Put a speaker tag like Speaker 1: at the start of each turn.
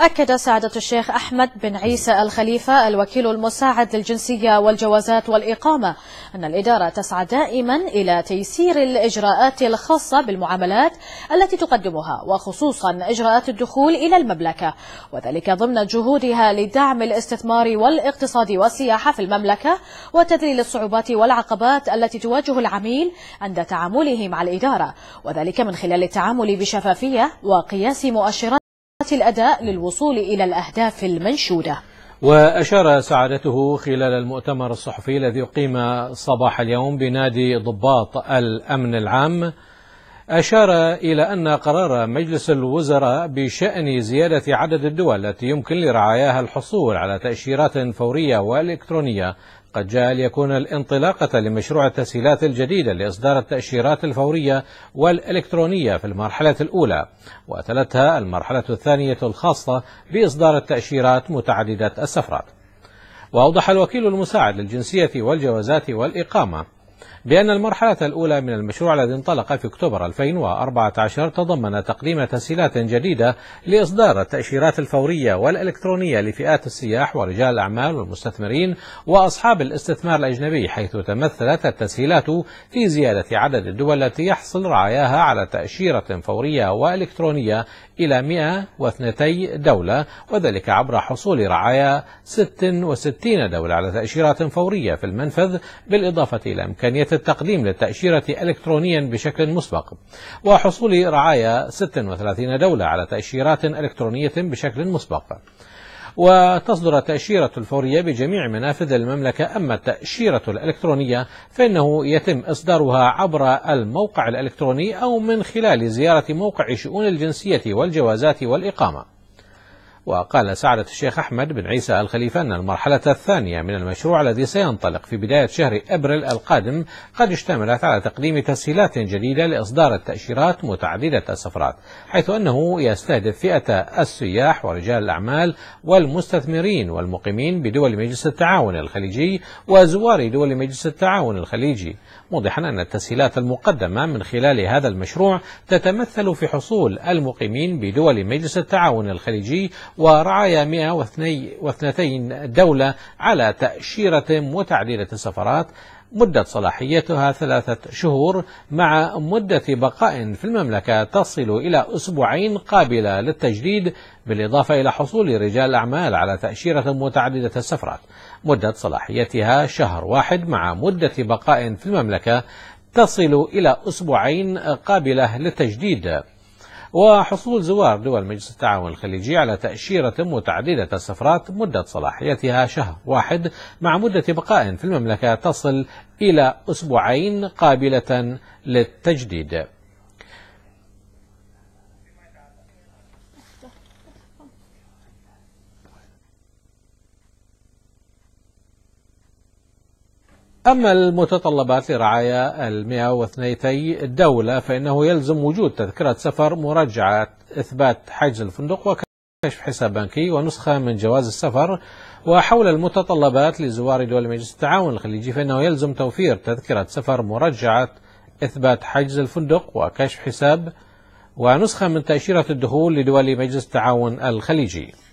Speaker 1: أكد سعادة الشيخ أحمد بن عيسى الخليفة الوكيل المساعد للجنسية والجوازات والإقامة أن الإدارة تسعى دائما إلى تيسير الإجراءات الخاصة بالمعاملات التي تقدمها وخصوصا إجراءات الدخول إلى المملكة وذلك ضمن جهودها لدعم الاستثمار والاقتصاد والسياحة في المملكة وتذليل الصعوبات والعقبات التي تواجه العميل عند تعامله مع الإدارة وذلك من خلال التعامل بشفافية وقياس مؤشرات الأداء للوصول إلى الأهداف المنشودة
Speaker 2: وأشار سعادته خلال المؤتمر الصحفي الذي أقيم صباح اليوم بنادي ضباط الأمن العام أشار إلى أن قرار مجلس الوزراء بشأن زيادة عدد الدول التي يمكن لرعاياها الحصول على تأشيرات فورية وإلكترونية قد جاء ليكون الانطلاقة لمشروع التسهيلات الجديدة لإصدار التأشيرات الفورية والإلكترونية في المرحلة الأولى وتلتها المرحلة الثانية الخاصة بإصدار التأشيرات متعددة السفرات وأوضح الوكيل المساعد للجنسية والجوازات والإقامة بأن المرحلة الأولى من المشروع الذي انطلق في أكتوبر 2014 تضمن تقديم تسهيلات جديدة لإصدار التأشيرات الفورية والإلكترونية لفئات السياح ورجال الأعمال والمستثمرين وأصحاب الاستثمار الأجنبي حيث تمثلت التسهيلات في زيادة عدد الدول التي يحصل رعاياها على تأشيرة فورية وإلكترونية إلى 102 دولة وذلك عبر حصول رعايا 66 دولة على تأشيرات فورية في المنفذ بالإضافة إلى إمكانية إمكانية التقديم للتأشيرة إلكترونيا بشكل مسبق وحصول رعايا 36 دولة على تأشيرات إلكترونية بشكل مسبق وتصدر التأشيرة الفورية بجميع منافذ المملكة أما التأشيرة الإلكترونية فإنه يتم إصدارها عبر الموقع الإلكتروني أو من خلال زيارة موقع شؤون الجنسية والجوازات والإقامة وقال سعادة الشيخ أحمد بن عيسى الخليفة أن المرحلة الثانية من المشروع الذي سينطلق في بداية شهر أبريل القادم قد اشتملت على تقديم تسهيلات جديدة لإصدار التأشيرات متعددة السفرات حيث أنه يستهدف فئة السياح ورجال الأعمال والمستثمرين والمقيمين بدول مجلس التعاون الخليجي وزوار دول مجلس التعاون الخليجي موضحا أن التسهيلات المقدمة من خلال هذا المشروع تتمثل في حصول المقيمين بدول مجلس التعاون الخليجي ورعايا 102 دولة على تأشيرة متعددة السفرات مدة صلاحيتها ثلاثة شهور مع مدة بقاء في المملكة تصل إلى أسبوعين قابلة للتجديد بالإضافة إلى حصول رجال أعمال على تأشيرة متعددة السفرات مدة صلاحيتها شهر واحد مع مدة بقاء في المملكة تصل إلى أسبوعين قابلة للتجديد وحصول زوار دول مجلس التعاون الخليجي على تأشيرة متعددة السفرات مدة صلاحيتها شهر واحد مع مدة بقاء في المملكة تصل إلى أسبوعين قابلة للتجديد أما المتطلبات لرعاية المئة واثنيتي الدولة فإنه يلزم وجود تذكرة سفر مرجعة إثبات حجز الفندق وكشف حساب بنكي ونسخة من جواز السفر وحول المتطلبات لزوار دول مجلس التعاون الخليجي فإنه يلزم توفير تذكرة سفر مرجعة إثبات حجز الفندق وكشف حساب ونسخة من تأشيرة الدخول لدول مجلس التعاون الخليجي